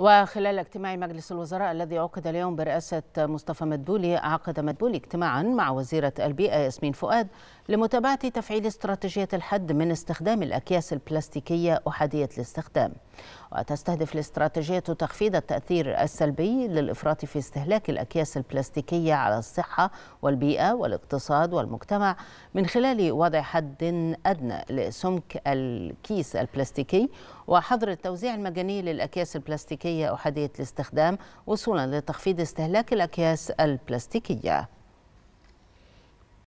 وخلال اجتماع مجلس الوزراء الذي عقد اليوم برئاسة مصطفى مدبولي عقد مدبولي اجتماعا مع وزيرة البيئة ياسمين فؤاد لمتابعة تفعيل استراتيجية الحد من استخدام الأكياس البلاستيكية أحادية الاستخدام وتستهدف الاستراتيجية تخفيض التأثير السلبي للإفراط في استهلاك الأكياس البلاستيكية على الصحة والبيئة والاقتصاد والمجتمع من خلال وضع حد أدنى لسمك الكيس البلاستيكي وحظر التوزيع المجاني للأكياس البلاستيكية أحادية الاستخدام وصولا لتخفيض استهلاك الأكياس البلاستيكية